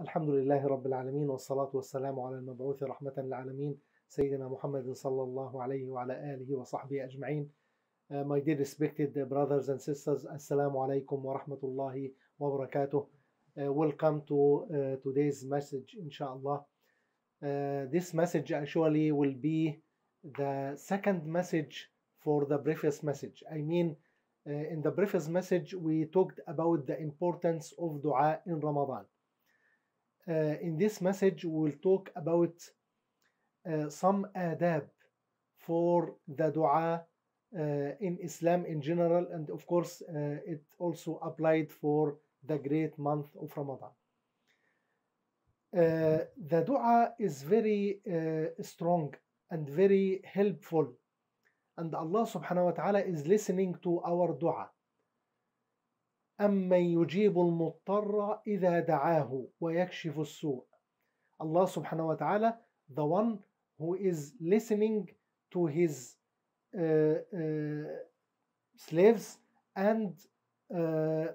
الحمد لله رب العالمين والصلاة والسلام على المبعوث رحمة للعالمين سيدنا محمد صلى الله عليه وعلى آله وصحبه أجمعين uh, My dear respected brothers and sisters السلام عليكم ورحمة الله وبركاته uh, Welcome to uh, today's message inshallah uh, This message actually will be the second message for the previous message I mean uh, in the previous message we talked about the importance of dua in Ramadan Uh, in this message, we'll talk about uh, some adab for the dua uh, in Islam in general, and of course, it also applied for the great month of Ramadan. Uh, the dua is very uh, strong and very helpful and Allah subhanahu wa ta'ala is listening to our dua أمن يجيب المضطر إذا دعاه ويكشف السوء الله سبحانه وتعالى the one who is listening to his uh, uh, slaves and uh,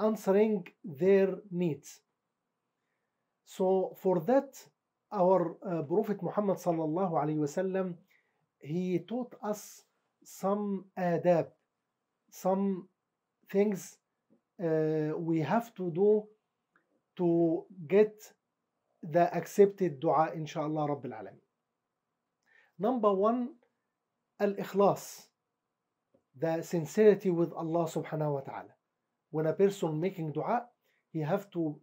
answering their needs so for that our uh, prophet Muhammad sallallahu alaihi wasallam he taught us some adab some things uh, we have to do to get the accepted دعاء إن شاء الله رب العالمين number one الإخلاص the sincerity with Allah subhanahu wa ta'ala when a person making dua he have to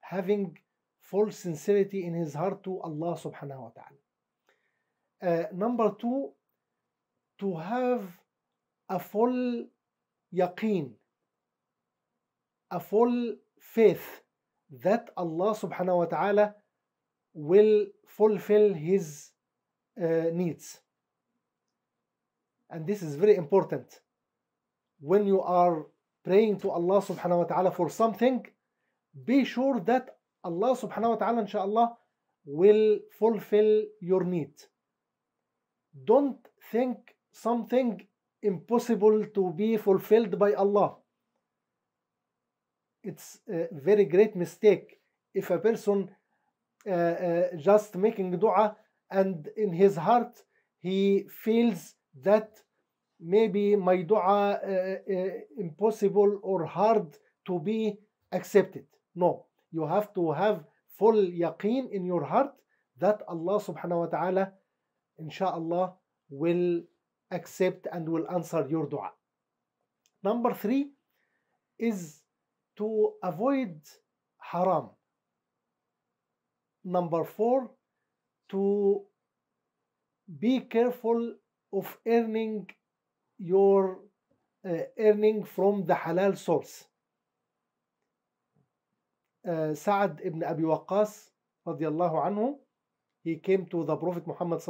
having full sincerity in his heart to Allah subhanahu wa ta'ala uh, number two to have a full yaqeen a full faith that Allah subhanahu wa ta'ala will fulfill his uh, needs. And this is very important. When you are praying to Allah subhanahu wa ta'ala for something, be sure that Allah subhanahu wa ta'ala inshallah will fulfill your need. Don't think something impossible to be fulfilled by Allah it's a very great mistake if a person uh, uh, just making dua and in his heart he feels that maybe my dua uh, uh impossible or hard to be accepted no you have to have full yaqeen in your heart that Allah subhanahu wa ta'ala inshallah will accept and will answer your dua number 3 is to avoid haram. Number four, to be careful of earning your uh, earning from the halal source. Uh, Sa'ad ibn Abi Waqqas radiallahu anhu, he came to the Prophet Muhammad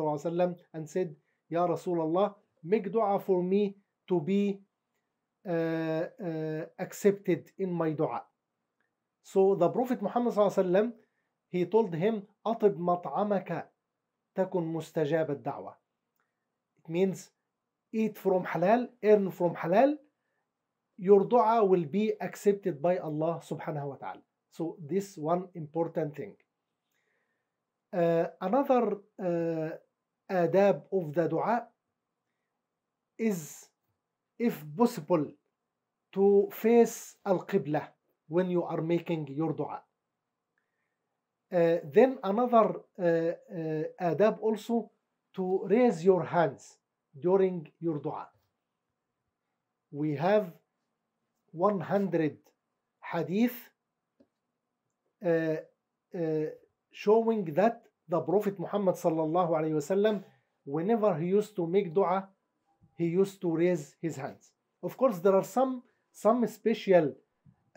and said, Ya Rasulullah, make dua for me to be accepted in my dua. So the Prophet Muhammad صلى الله عليه وسلم he told him أطب مطعمك تكن مستجاب الدعوة. It means eat from halal, earn from halal, your dua will be accepted by Allah subhanahu wa ta'ala. So this one important thing. Uh, another uh, adab of the dua is if possible to face al-qibla when you are making your dua uh, then another uh, uh, adab also to raise your hands during your dua we have 100 hadith uh, uh, showing that the prophet muhammad sallallahu alaihi wasallam whenever he used to make dua he used to raise his hands. Of course, there are some, some special um,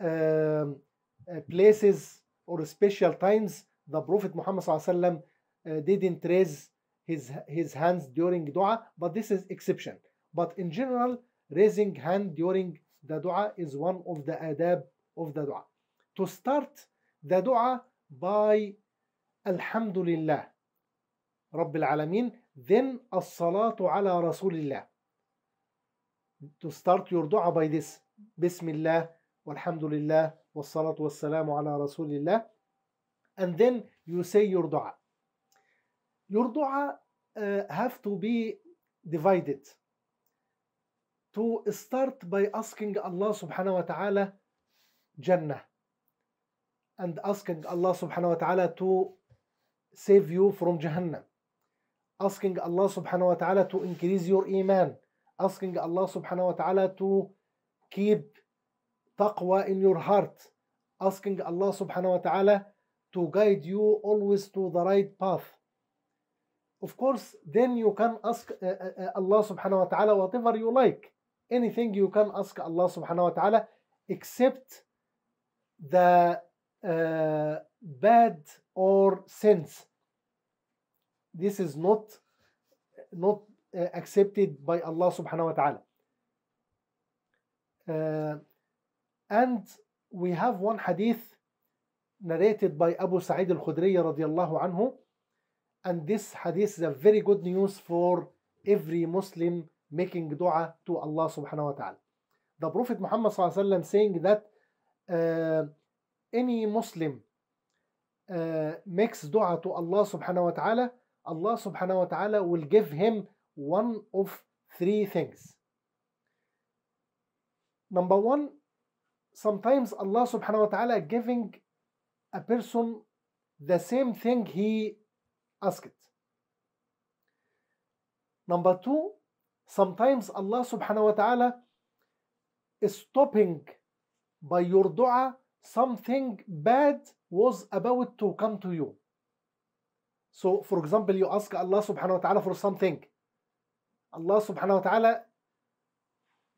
uh, places or special times the Prophet Muhammad uh, didn't raise his, his hands during dua, but this is exception. But in general, raising hand during the dua is one of the adab of the dua. To start the dua by Alhamdulillah, Rabbil Alameen, then as-salatu ala Rasulillah. to start your dua by this بسم الله والحمد لله والصلاة والسلام على رسول الله and then you say your dua your dua uh, have to be divided to start by asking Allah subhanahu wa ta'ala Jannah and asking Allah subhanahu wa ta'ala to save you from Jahannam asking Allah subhanahu wa ta'ala to increase your iman asking Allah subhanahu wa ta'ala to keep taqwa in your heart, asking Allah subhanahu wa ta'ala to guide you always to the right path. Of course, then you can ask uh, uh, uh, Allah subhanahu wa ta'ala whatever you like. Anything you can ask Allah subhanahu wa ta'ala except the uh, bad or sins. This is not not accepted by Allah subhanahu wa ta'ala. Uh, and we have one hadith narrated by Abu Sa'id al-Khudri radiallahu anhu and this hadith is a very good news for every Muslim making dua to Allah subhanahu wa ta'ala. The Prophet Muhammad sallallahu saying that uh, any Muslim uh, makes dua to Allah subhanahu wa ta'ala, Allah subhanahu wa ta'ala will give him one of three things. Number one, sometimes Allah subhanahu wa ta'ala giving a person the same thing he asked. Number two, sometimes Allah subhanahu wa ta'ala is stopping by your dua something bad was about to come to you. So, for example, you ask Allah subhanahu wa ta'ala for something Allah subhanahu wa ta'ala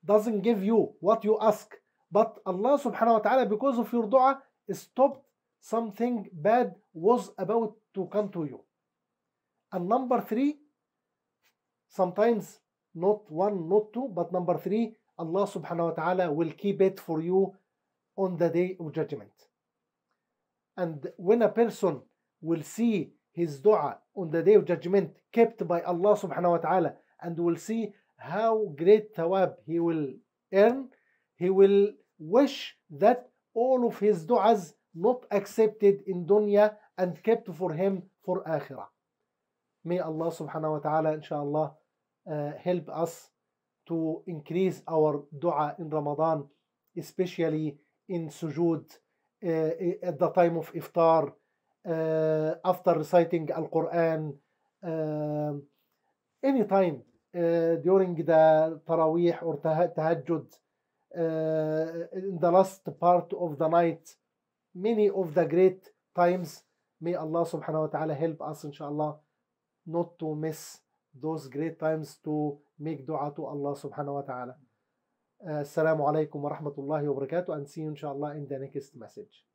doesn't give you what you ask. But Allah subhanahu wa ta'ala, because of your dua, stopped something bad was about to come to you. And number three, sometimes not one, not two, but number three, Allah subhanahu wa ta'ala will keep it for you on the day of judgment. And when a person will see his dua on the day of judgment kept by Allah subhanahu wa ta'ala and we'll see how great thawab he will earn. He will wish that all of his du'as not accepted in dunya and kept for him for akhirah. May Allah subhanahu wa ta'ala inshallah uh, help us to increase our dua in Ramadan, especially in sujood, uh, at the time of iftar, uh, after reciting Al Quran, uh, anytime during the tarawih or tahajjud in the last part of the night many of the great times may Allah subhanahu wa ta'ala help us inshallah not to miss those great times to make dua to Allah subhanahu wa ta'ala. Uh, Assalamu alaikum wa rahmatullahi wa barakatuh and see you inshallah in the next message.